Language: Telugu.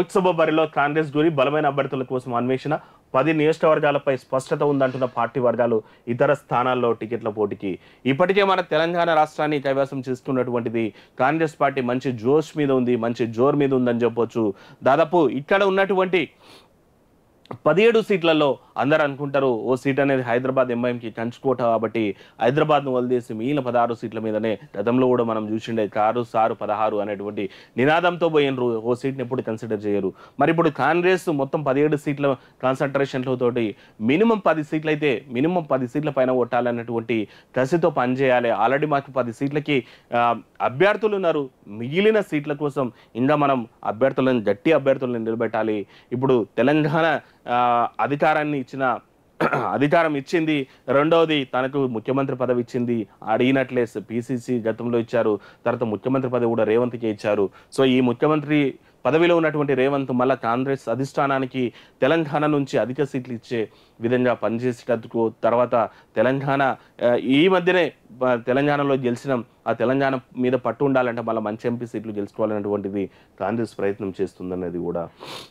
లోక్సభ బరిలో కాంగ్రెస్ గురి బలమైన అభ్యర్థుల కోసం అన్వేషణ పది నియోజకవర్గాలపై స్పష్టత ఉందంటున్న పార్టీ వర్గాలు ఇతర స్థానాల్లో టికెట్ల పోటీకి ఇప్పటికే మన తెలంగాణ రాష్ట్రాన్ని కైవసం చేసుకున్నటువంటిది కాంగ్రెస్ పార్టీ మంచి జోష్ మీద ఉంది మంచి జోర్ మీద ఉందని చెప్పొచ్చు దాదాపు ఇక్కడ ఉన్నటువంటి పదిహేడు సీట్లలో అందరు అనుకుంటారు ఓ సీట్ అనేది హైదరాబాద్ ఎంఐఎంకి కంచుకోట కాబట్టి హైదరాబాద్ను వదిలేసి మిగిలిన పదహారు సీట్ల మీదనే గతంలో కూడా మనం చూసిండే కారు సారు పదహారు అనేటువంటి నినాదంతో పోయినరు ఓ సీట్ని ఎప్పుడు కన్సిడర్ చేయరు మరి ఇప్పుడు కాంగ్రెస్ మొత్తం పదిహేడు సీట్ల తోటి మినిమం పది సీట్లు అయితే మినిమం పది సీట్ల పైన కొట్టాలన్నటువంటి కసితో పనిచేయాలి ఆల్రెడీ మాకు పది సీట్లకి అభ్యర్థులు ఉన్నారు మిగిలిన సీట్ల కోసం ఇంకా మనం అభ్యర్థులను గట్టి అభ్యర్థులను నిలబెట్టాలి ఇప్పుడు తెలంగాణ అధికారాన్ని ఇచ్చిన అధికారం ఇచ్చింది రెండవది తనకు ముఖ్యమంత్రి పదవి ఇచ్చింది అడిగినట్లే పిసిసి గతంలో ఇచ్చారు తర్వాత ముఖ్యమంత్రి పదవి కూడా రేవంత్కే ఇచ్చారు సో ఈ ముఖ్యమంత్రి పదవిలో ఉన్నటువంటి రేవంత్ మళ్ళా కాంగ్రెస్ అధిష్టానానికి తెలంగాణ నుంచి అధిక సీట్లు ఇచ్చే విధంగా పనిచేసేటందుకు తర్వాత తెలంగాణ ఈ మధ్యనే తెలంగాణలో గెలిచిన ఆ తెలంగాణ మీద పట్టు ఉండాలంటే మళ్ళీ మంచి ఎంపీ సీట్లు గెలుచుకోవాలనేటువంటిది కాంగ్రెస్ ప్రయత్నం చేస్తుందన్నది కూడా